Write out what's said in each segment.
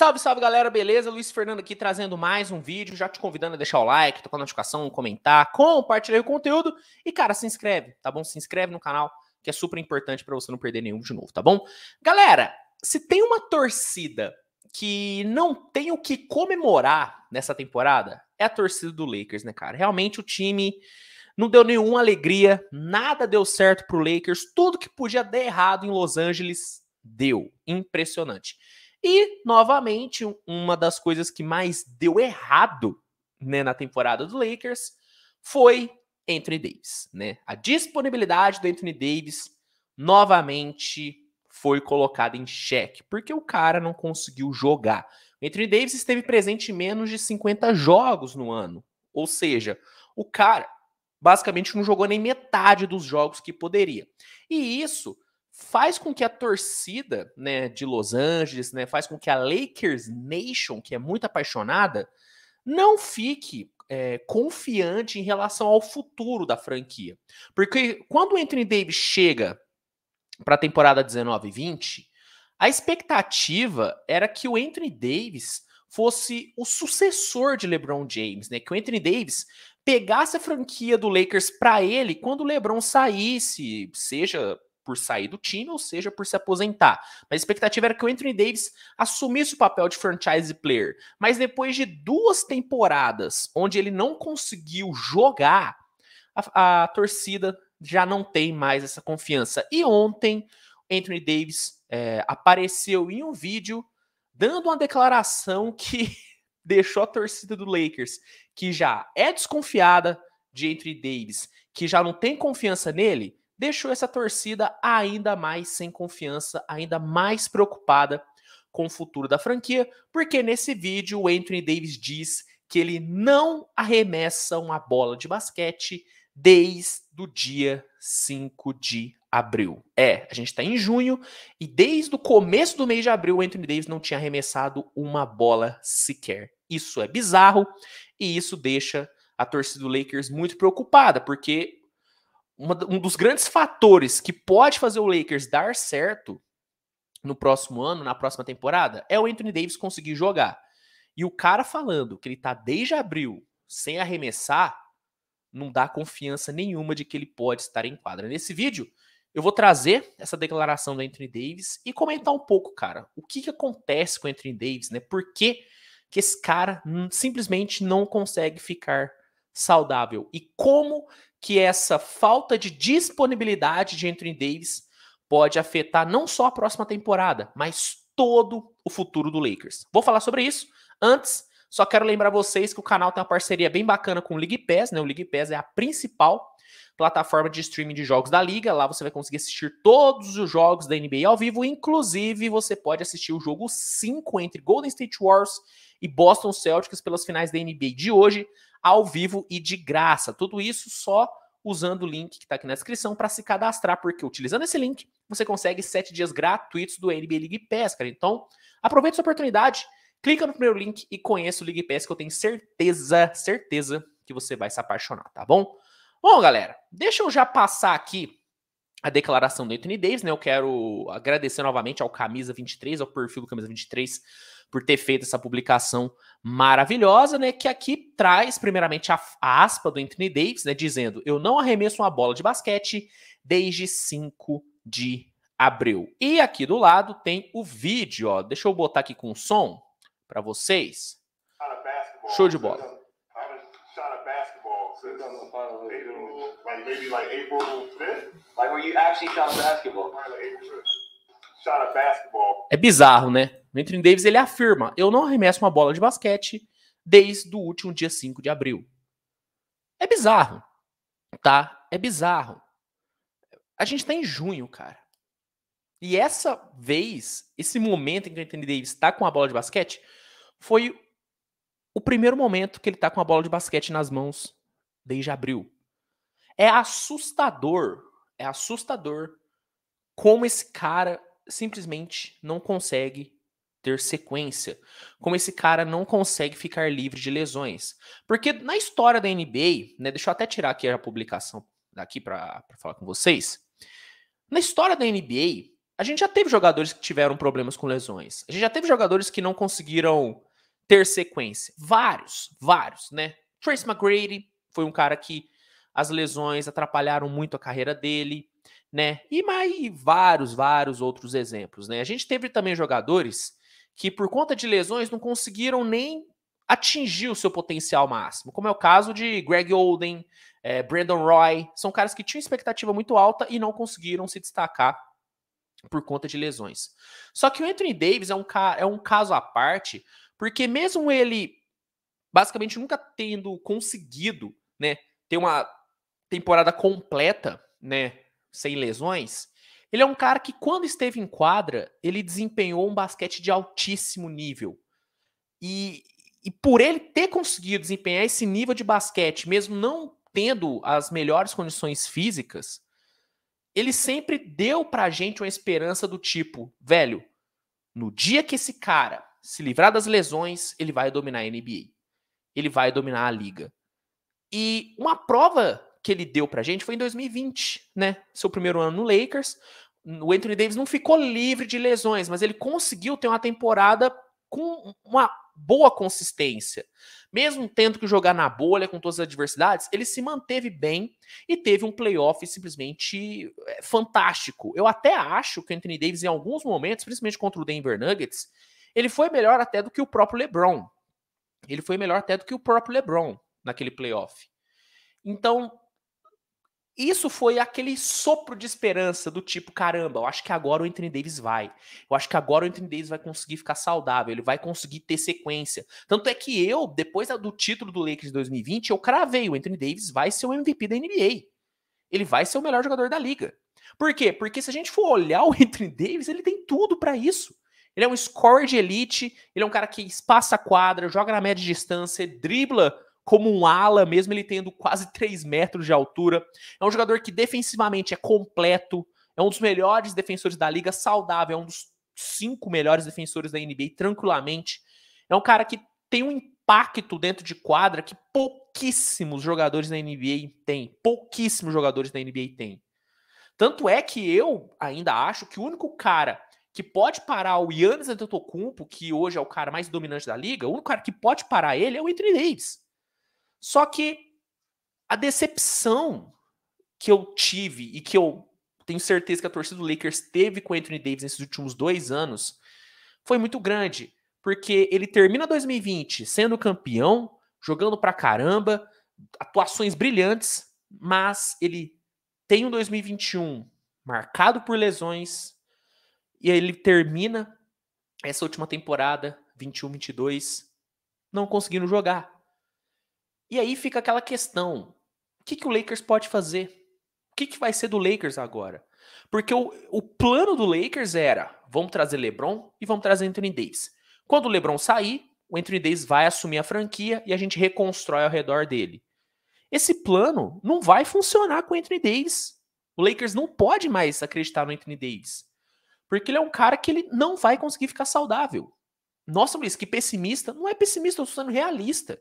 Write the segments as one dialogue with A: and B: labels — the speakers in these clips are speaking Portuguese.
A: Salve, salve galera, beleza? Luiz Fernando aqui trazendo mais um vídeo, já te convidando a deixar o like, tocar a notificação, comentar, compartilhar o conteúdo e, cara, se inscreve, tá bom? Se inscreve no canal, que é super importante para você não perder nenhum de novo, tá bom? Galera, se tem uma torcida que não tem o que comemorar nessa temporada, é a torcida do Lakers, né, cara? Realmente o time não deu nenhuma alegria, nada deu certo pro Lakers, tudo que podia dar errado em Los Angeles deu. Impressionante. E, novamente, uma das coisas que mais deu errado né, na temporada do Lakers foi Anthony Davis. Né? A disponibilidade do Anthony Davis novamente foi colocada em xeque, porque o cara não conseguiu jogar. O Anthony Davis esteve presente em menos de 50 jogos no ano. Ou seja, o cara basicamente não jogou nem metade dos jogos que poderia. E isso faz com que a torcida né, de Los Angeles, né, faz com que a Lakers Nation, que é muito apaixonada, não fique é, confiante em relação ao futuro da franquia. Porque quando o Anthony Davis chega para a temporada 19 e 20, a expectativa era que o Anthony Davis fosse o sucessor de LeBron James, né? Que o Anthony Davis pegasse a franquia do Lakers para ele quando o LeBron saísse, seja por sair do time, ou seja, por se aposentar. Mas a expectativa era que o Anthony Davis assumisse o papel de franchise player. Mas depois de duas temporadas onde ele não conseguiu jogar, a, a torcida já não tem mais essa confiança. E ontem, Anthony Davis é, apareceu em um vídeo dando uma declaração que deixou a torcida do Lakers, que já é desconfiada de Anthony Davis, que já não tem confiança nele, deixou essa torcida ainda mais sem confiança, ainda mais preocupada com o futuro da franquia, porque nesse vídeo o Anthony Davis diz que ele não arremessa uma bola de basquete desde o dia 5 de abril. É, a gente está em junho e desde o começo do mês de abril o Anthony Davis não tinha arremessado uma bola sequer. Isso é bizarro e isso deixa a torcida do Lakers muito preocupada, porque uma, um dos grandes fatores que pode fazer o Lakers dar certo no próximo ano, na próxima temporada, é o Anthony Davis conseguir jogar. E o cara falando que ele tá desde abril sem arremessar, não dá confiança nenhuma de que ele pode estar em quadra. Nesse vídeo, eu vou trazer essa declaração do Anthony Davis e comentar um pouco, cara, o que, que acontece com o Anthony Davis, né? Por que, que esse cara simplesmente não consegue ficar saudável? E como que essa falta de disponibilidade de Anthony Davis pode afetar não só a próxima temporada, mas todo o futuro do Lakers. Vou falar sobre isso. Antes, só quero lembrar vocês que o canal tem uma parceria bem bacana com o League Pass, né? O League Pass é a principal plataforma de streaming de jogos da liga. Lá você vai conseguir assistir todos os jogos da NBA ao vivo, inclusive você pode assistir o jogo 5 entre Golden State Warriors e Boston Celtics pelas finais da NBA de hoje ao vivo e de graça. Tudo isso só usando o link que está aqui na descrição para se cadastrar, porque utilizando esse link você consegue sete dias gratuitos do NBA League Pass, cara. Então, aproveite essa oportunidade, clica no primeiro link e conheça o League Pass, que eu tenho certeza, certeza que você vai se apaixonar, tá bom? Bom, galera, deixa eu já passar aqui a declaração do Anthony Davis, né? Eu quero agradecer novamente ao Camisa 23, ao perfil do Camisa 23, por ter feito essa publicação maravilhosa, né? Que aqui traz, primeiramente, a, aspa do Anthony Davis, né? Dizendo: Eu não arremesso uma bola de basquete desde 5 de abril. E aqui do lado tem o vídeo, ó. Deixa eu botar aqui com o som para vocês. Show de bola. April, like maybe like April 5th. Like you actually shot basketball. Shot basketball. É bizarro, né? O Anthony Davis ele afirma: eu não arremesso uma bola de basquete desde o último dia 5 de abril. É bizarro, tá? É bizarro. A gente tá em junho, cara. E essa vez, esse momento em que o Anthony Davis tá com a bola de basquete, foi o primeiro momento que ele tá com a bola de basquete nas mãos desde abril. É assustador, é assustador como esse cara simplesmente não consegue ter sequência, como esse cara não consegue ficar livre de lesões. Porque na história da NBA, né, deixa eu até tirar aqui a publicação daqui para falar com vocês. Na história da NBA, a gente já teve jogadores que tiveram problemas com lesões. A gente já teve jogadores que não conseguiram ter sequência. Vários, vários, né? Trace McGrady, foi um cara que as lesões atrapalharam muito a carreira dele, né? E mais vários, vários outros exemplos, né? A gente teve também jogadores que por conta de lesões não conseguiram nem atingir o seu potencial máximo, como é o caso de Greg Olden, é, eh, Brandon Roy, são caras que tinham expectativa muito alta e não conseguiram se destacar por conta de lesões. Só que o Anthony Davis é um, é um caso à parte, porque mesmo ele basicamente nunca tendo conseguido né, ter uma temporada completa, né, sem lesões, ele é um cara que quando esteve em quadra, ele desempenhou um basquete de altíssimo nível. E, e por ele ter conseguido desempenhar esse nível de basquete, mesmo não tendo as melhores condições físicas, ele sempre deu pra gente uma esperança do tipo, velho, no dia que esse cara se livrar das lesões, ele vai dominar a NBA. Ele vai dominar a liga. E uma prova que ele deu pra gente foi em 2020, né? Seu primeiro ano no Lakers. O Anthony Davis não ficou livre de lesões, mas ele conseguiu ter uma temporada com uma boa consistência. Mesmo tendo que jogar na bolha com todas as adversidades, ele se manteve bem e teve um playoff simplesmente eh, fantástico. Eu até acho que o Anthony Davis, em alguns momentos, principalmente contra o Denver Nuggets, ele foi melhor até do que o próprio LeBron. Ele foi melhor até do que o próprio LeBron naquele playoff. Então, isso foi aquele sopro de esperança do tipo, caramba, eu acho que agora o Anthony Davis vai. Eu acho que agora o Anthony Davis vai conseguir ficar saudável, ele vai conseguir ter sequência. Tanto é que eu, depois do título do Lakers de 2020, eu cravei, o Anthony Davis vai ser o MVP da NBA. Ele vai ser o melhor jogador da liga. Por quê? Porque se a gente for olhar o Anthony Davis, ele tem tudo para isso. Ele é um scorer de elite, ele é um cara que espaça a quadra, joga na média de distância, dribla como um ala, mesmo ele tendo quase 3 metros de altura. É um jogador que defensivamente é completo, é um dos melhores defensores da liga, saudável, é um dos cinco melhores defensores da NBA tranquilamente. É um cara que tem um impacto dentro de quadra que pouquíssimos jogadores da NBA têm. Pouquíssimos jogadores da NBA têm. Tanto é que eu ainda acho que o único cara que pode parar o Yannis Antetokounmpo, que hoje é o cara mais dominante da liga, o único cara que pode parar ele é o Anthony Davis. Só que a decepção que eu tive e que eu tenho certeza que a torcida do Lakers teve com o Anthony Davis nesses últimos dois anos foi muito grande, porque ele termina 2020 sendo campeão, jogando pra caramba, atuações brilhantes, mas ele tem um 2021 marcado por lesões e ele termina essa última temporada 21-22 não conseguindo jogar. E aí fica aquela questão: o que, que o Lakers pode fazer? O que, que vai ser do Lakers agora? Porque o, o plano do Lakers era: vamos trazer LeBron e vamos trazer Anthony Davis. Quando o LeBron sair, o Anthony Davis vai assumir a franquia e a gente reconstrói ao redor dele. Esse plano não vai funcionar com o Anthony Davis. O Lakers não pode mais acreditar no Anthony Davis. Porque ele é um cara que ele não vai conseguir ficar saudável. Nossa, Luiz, que pessimista. Não é pessimista, eu estou sendo realista.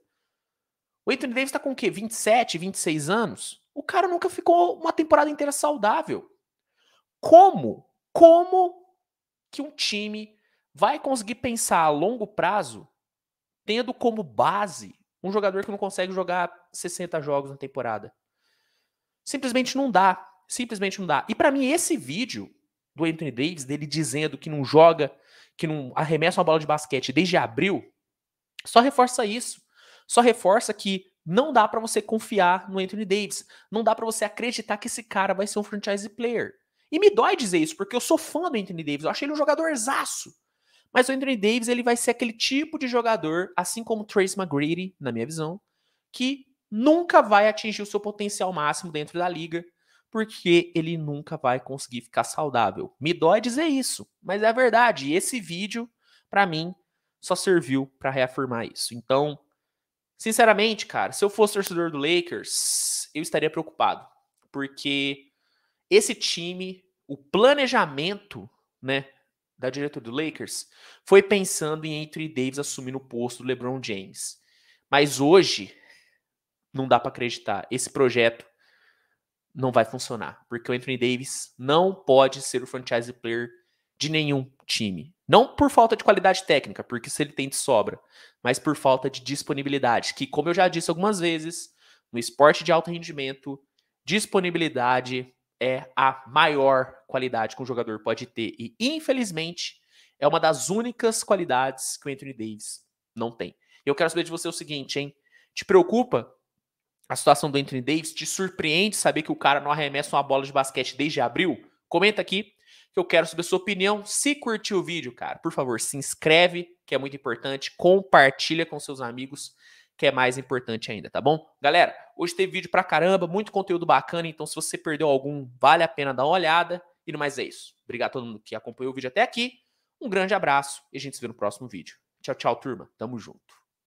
A: O Anthony Davis tá com o quê? 27, 26 anos? O cara nunca ficou uma temporada inteira saudável. Como? Como que um time vai conseguir pensar a longo prazo tendo como base um jogador que não consegue jogar 60 jogos na temporada? Simplesmente não dá. Simplesmente não dá. E para mim, esse vídeo do Anthony Davis, dele dizendo que não joga, que não arremessa uma bola de basquete desde abril, só reforça isso só reforça que não dá para você confiar no Anthony Davis, não dá para você acreditar que esse cara vai ser um franchise player. E me dói dizer isso, porque eu sou fã do Anthony Davis, eu achei ele um jogador zaço. Mas o Anthony Davis ele vai ser aquele tipo de jogador, assim como o Trace McGrady, na minha visão, que nunca vai atingir o seu potencial máximo dentro da liga, porque ele nunca vai conseguir ficar saudável. Me dói dizer isso, mas é verdade. E esse vídeo, para mim, só serviu para reafirmar isso. Então, Sinceramente, cara, se eu fosse torcedor do Lakers, eu estaria preocupado. Porque esse time, o planejamento, né, da diretoria do Lakers foi pensando em Anthony Davis assumir o posto do LeBron James. Mas hoje não dá para acreditar. Esse projeto não vai funcionar, porque o Anthony Davis não pode ser o franchise player de nenhum time. Não por falta de qualidade técnica, porque se ele tem de sobra, mas por falta de disponibilidade, que, como eu já disse algumas vezes, no esporte de alto rendimento, disponibilidade é a maior qualidade que um jogador pode ter. E, infelizmente, é uma das únicas qualidades que o Anthony Davis não tem. Eu quero saber de você o seguinte, hein? Te preocupa a situação do Anthony Davis? Te surpreende saber que o cara não arremessa uma bola de basquete desde abril? Comenta aqui que eu quero saber sua opinião. Se curtiu o vídeo, cara, por favor, se inscreve, que é muito importante. Compartilha com seus amigos, que é mais importante ainda, tá bom? Galera, hoje teve vídeo pra caramba, muito conteúdo bacana. Então, se você perdeu algum, vale a pena dar uma olhada. E no mais é isso. Obrigado a todo mundo que acompanhou o vídeo até aqui. Um grande abraço e a gente se vê no próximo vídeo. Tchau, tchau, turma. Tamo junto.